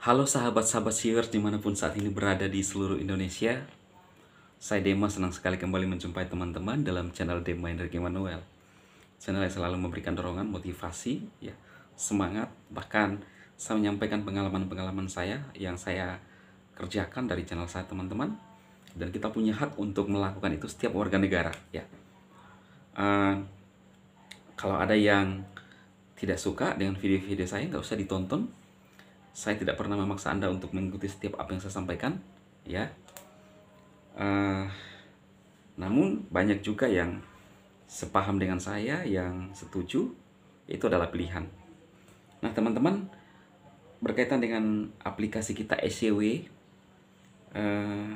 Halo sahabat-sahabat siwer dimanapun saat ini berada di seluruh Indonesia Saya Dema senang sekali kembali menjumpai teman-teman dalam channel Dema Energi Manuel Channel yang selalu memberikan dorongan, motivasi, ya semangat Bahkan saya menyampaikan pengalaman-pengalaman saya yang saya kerjakan dari channel saya teman-teman Dan kita punya hak untuk melakukan itu setiap warga negara ya uh, Kalau ada yang tidak suka dengan video-video saya nggak usah ditonton saya tidak pernah memaksa Anda untuk mengikuti setiap apa yang saya sampaikan, ya. Uh, namun banyak juga yang sepaham dengan saya, yang setuju, itu adalah pilihan. Nah, teman-teman, berkaitan dengan aplikasi kita SCW, e uh, eh,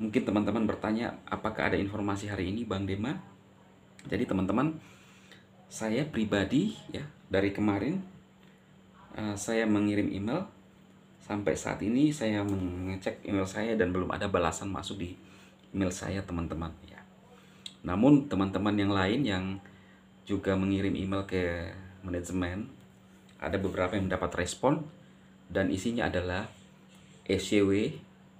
mungkin teman-teman bertanya apakah ada informasi hari ini, Bang Dema? Jadi teman-teman, saya pribadi ya dari kemarin Eh, saya mengirim email sampai saat ini saya mengecek email saya dan belum ada balasan masuk di email saya teman-teman ya. Namun teman-teman yang lain yang juga mengirim email ke manajemen ada beberapa yang mendapat respon dan isinya adalah SCW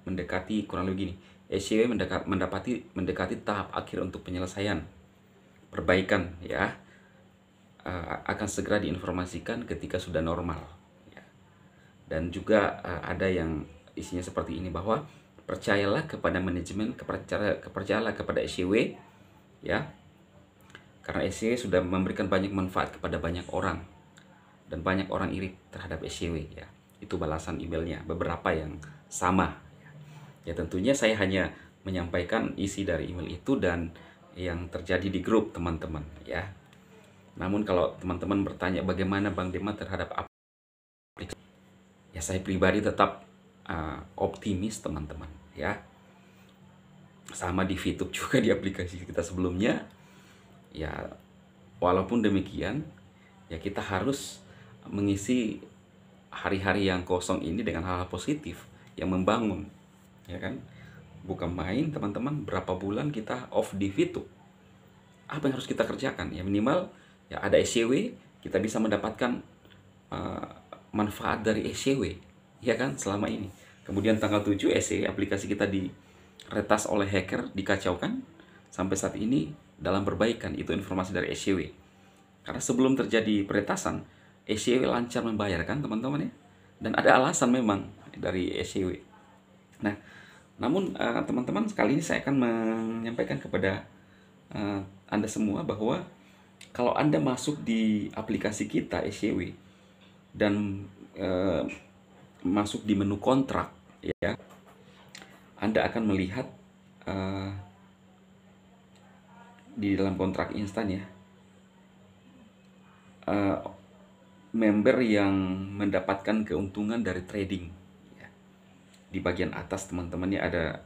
mendekati kurang lebih gini. SCW mendekat, mendapati mendekati tahap akhir untuk penyelesaian perbaikan ya uh, akan segera diinformasikan ketika sudah normal. Ya. Dan juga uh, ada yang isinya seperti ini bahwa percayalah kepada manajemen, kepercaya, kepercayalah kepada SCW, ya. Karena SCW sudah memberikan banyak manfaat kepada banyak orang dan banyak orang irit terhadap SCW, ya. Itu balasan emailnya, beberapa yang sama. Ya. ya tentunya saya hanya menyampaikan isi dari email itu dan yang terjadi di grup teman-teman, ya. Namun kalau teman-teman bertanya bagaimana Bang Dema terhadap aplikasi, ya saya pribadi tetap uh, optimis teman-teman ya. Sama di Fitup juga di aplikasi kita sebelumnya, ya walaupun demikian ya kita harus mengisi hari-hari yang kosong ini dengan hal-hal positif yang membangun, ya kan? Bukan main teman-teman berapa bulan kita off di Fitup apa yang harus kita kerjakan ya minimal ya ada SCW kita bisa mendapatkan uh, manfaat dari SCW ya kan selama ini kemudian tanggal 7 SCW aplikasi kita diretas oleh hacker dikacaukan sampai saat ini dalam perbaikan itu informasi dari SCW karena sebelum terjadi peretasan SCW lancar membayarkan teman-teman ya dan ada alasan memang dari SCW nah namun eh, teman-teman uh, sekali ini saya akan menyampaikan kepada uh, Anda semua bahwa kalau Anda masuk di aplikasi kita SCW dan e, masuk di menu kontrak ya, Anda akan melihat e, di dalam kontrak instan ya. E, member yang mendapatkan keuntungan dari trading ya. di bagian atas teman-temannya ada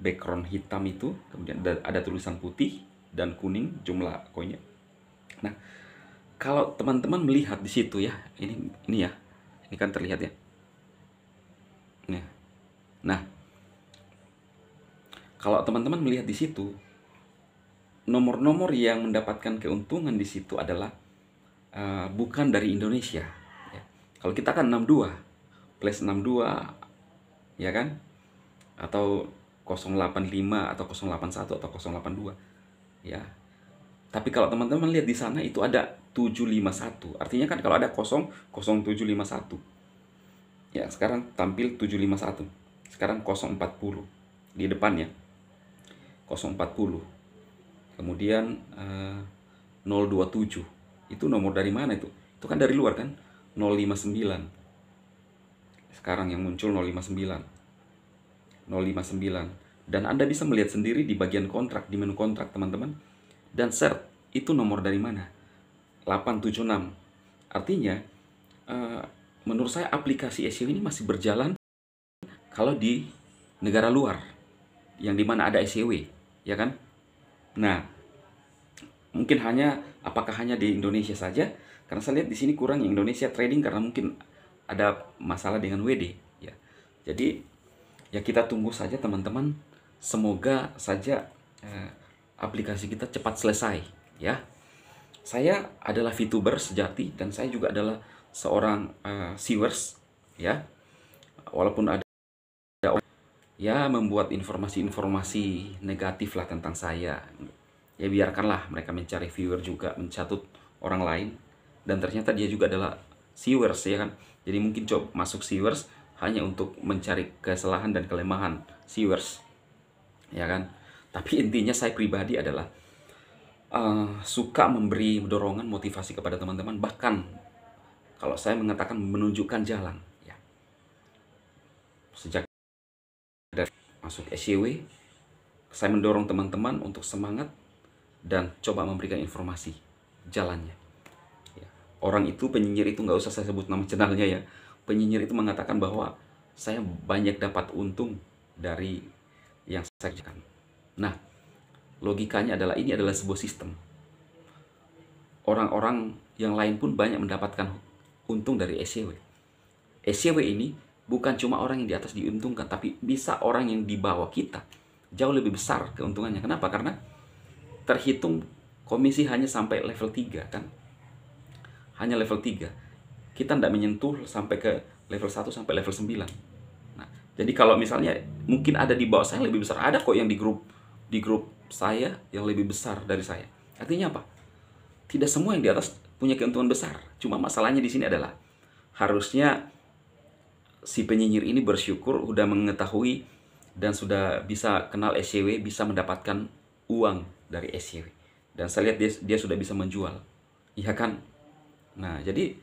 background hitam itu kemudian ada tulisan putih dan kuning jumlah koinnya Nah, kalau teman-teman melihat di situ ya, ini ini ya, ini kan terlihat ya. ya. Nah, kalau teman-teman melihat di situ, nomor-nomor yang mendapatkan keuntungan di situ adalah uh, bukan dari Indonesia. Ya. Kalau kita kan 62, plus 62, ya kan? Atau 085 atau 081 atau 082, ya tapi kalau teman-teman lihat di sana itu ada 751. Artinya kan kalau ada kosong, 0751. Ya, sekarang tampil 751. Sekarang 040 di depannya. 040. Kemudian eh, uh, 027. Itu nomor dari mana itu? Itu kan dari luar kan? 059. Sekarang yang muncul 059. 059. Dan Anda bisa melihat sendiri di bagian kontrak, di menu kontrak teman-teman. Dan cert itu nomor dari mana? 876. Artinya, eh, menurut saya aplikasi SEO ini masih berjalan kalau di negara luar yang dimana ada SEO, ya kan? Nah, mungkin hanya apakah hanya di Indonesia saja? Karena saya lihat di sini kurang Indonesia trading karena mungkin ada masalah dengan WD, ya. Jadi ya kita tunggu saja teman-teman. Semoga saja eh, aplikasi kita cepat selesai ya. Saya adalah VTuber sejati dan saya juga adalah seorang uh, viewers ya. Walaupun ada ya membuat informasi-informasi negatif lah tentang saya. Ya biarkanlah mereka mencari viewer juga, mencatut orang lain dan ternyata dia juga adalah viewers ya kan. Jadi mungkin coba masuk viewers hanya untuk mencari kesalahan dan kelemahan viewers ya kan tapi intinya saya pribadi adalah Eh, suka memberi dorongan motivasi kepada teman-teman bahkan kalau saya mengatakan menunjukkan jalan ya sejak masuk SCW saya mendorong teman-teman untuk semangat dan coba memberikan informasi jalannya ya. orang itu penyinyir itu nggak usah saya sebut nama channelnya ya penyinyir itu mengatakan bahwa saya banyak dapat untung dari yang saya kerjakan nah logikanya adalah ini adalah sebuah sistem. Orang-orang yang lain pun banyak mendapatkan untung dari SCW. SCW ini bukan cuma orang yang di atas diuntungkan, tapi bisa orang yang di bawah kita jauh lebih besar keuntungannya. Kenapa? Karena terhitung komisi hanya sampai level 3 kan. Hanya level 3. Kita tidak menyentuh sampai ke level 1 sampai level 9. Nah, jadi kalau misalnya mungkin ada di bawah saya lebih besar, ada kok yang di grup di grup saya yang lebih besar dari saya. Artinya apa? Tidak semua yang di atas punya keuntungan besar. Cuma masalahnya di sini adalah harusnya si penyinyir ini bersyukur sudah mengetahui dan sudah bisa kenal SCW, bisa mendapatkan uang dari SCW. Dan saya lihat dia, dia sudah bisa menjual. Iya kan? Nah, jadi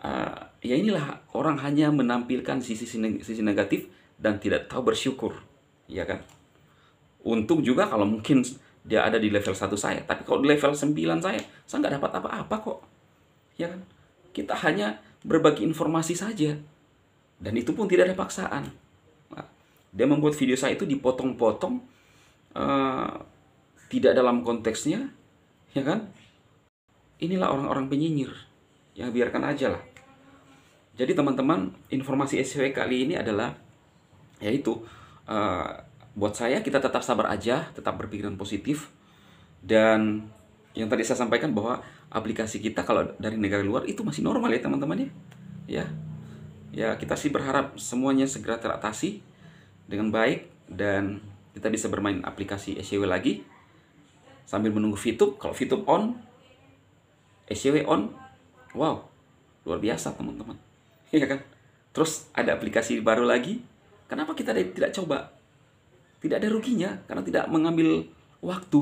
uh, ya inilah orang hanya menampilkan sisi sisi negatif dan tidak tahu bersyukur. Iya kan? untung juga kalau mungkin dia ada di level 1 saya tapi kalau di level 9 saya saya nggak dapat apa-apa kok ya kan kita hanya berbagi informasi saja dan itu pun tidak ada paksaan nah, dia membuat video saya itu dipotong-potong uh, tidak dalam konteksnya ya kan inilah orang-orang penyinyir yang biarkan aja lah jadi teman-teman informasi SW kali ini adalah yaitu uh, buat saya kita tetap sabar aja, tetap berpikiran positif dan yang tadi saya sampaikan bahwa aplikasi kita kalau dari negara luar itu masih normal ya teman-teman ya. Ya. Ya, kita sih berharap semuanya segera teratasi dengan baik dan kita bisa bermain aplikasi SCW lagi sambil menunggu Fitup. Kalau Fitup on, SCW on. Wow, luar biasa teman-teman. Iya kan? Terus ada aplikasi baru lagi. Kenapa kita tidak coba tidak ada ruginya karena tidak mengambil waktu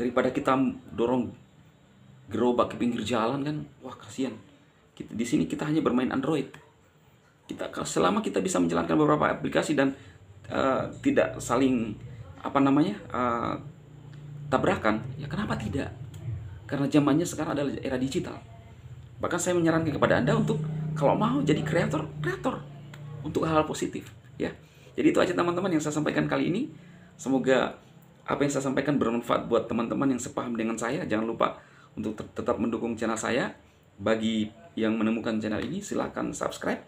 daripada kita dorong gerobak ke pinggir jalan kan wah kasihan kita di sini kita hanya bermain Android kita selama kita bisa menjalankan beberapa aplikasi dan uh, tidak saling apa namanya uh, tabrakan ya kenapa tidak karena zamannya sekarang adalah era digital bahkan saya menyarankan kepada anda untuk kalau mau jadi kreator kreator untuk hal, -hal positif jadi itu aja teman-teman yang saya sampaikan kali ini. Semoga apa yang saya sampaikan bermanfaat buat teman-teman yang sepaham dengan saya. Jangan lupa untuk tetap mendukung channel saya. Bagi yang menemukan channel ini, silahkan subscribe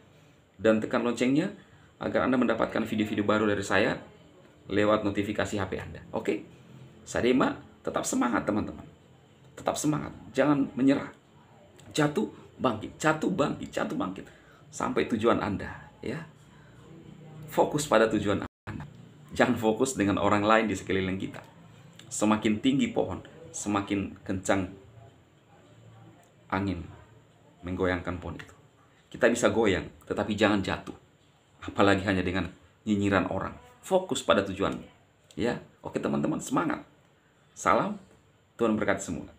dan tekan loncengnya agar Anda mendapatkan video-video baru dari saya lewat notifikasi HP Anda. Oke? Saya Sadema, tetap semangat teman-teman. Tetap semangat. Jangan menyerah. Jatuh, bangkit. Jatuh, bangkit. Jatuh, bangkit. Sampai tujuan Anda. Ya. Fokus pada tujuan Anda. Jangan fokus dengan orang lain di sekeliling kita. Semakin tinggi pohon, semakin kencang angin menggoyangkan pohon itu. Kita bisa goyang, tetapi jangan jatuh. Apalagi hanya dengan nyinyiran orang. Fokus pada tujuan. Ya, oke teman-teman, semangat. Salam, Tuhan berkat semua.